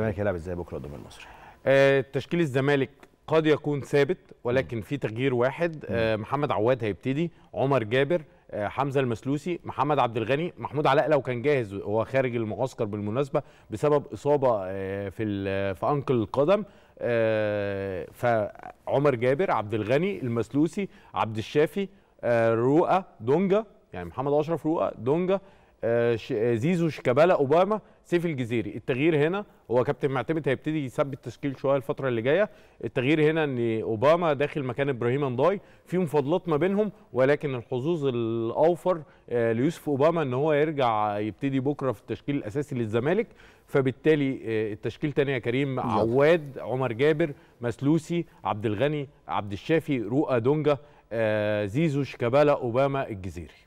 الزمالك هيلعب ازاي بكره قدام المصري؟ آه، تشكيل الزمالك قد يكون ثابت ولكن في تغيير واحد آه، محمد عواد هيبتدي عمر جابر آه، حمزه المسلوسي محمد عبد الغني محمود علاء لو كان جاهز هو خارج المعسكر بالمناسبه بسبب اصابه في في انقل القدم فعمر جابر عبد الغني المسلوسي عبد الشافي رؤى دونجا يعني محمد اشرف رؤى دونجا آه، آه، زيزو شيكابالا اوباما سيف الجزيري التغيير هنا هو كابتن معتمد هيبتدي يثبت تشكيل شويه الفتره اللي جايه التغيير هنا ان اوباما داخل مكان ابراهيم انداي في مفاضلات ما بينهم ولكن الحظوظ الاوفر آه، ليوسف اوباما ان هو يرجع يبتدي بكره في التشكيل الاساسي للزمالك فبالتالي التشكيل تاني يا كريم عواد عمر جابر مسلوسي عبد الغني عبد الشافي رؤى دونجا زيزو شيكابالا اوباما الجزيري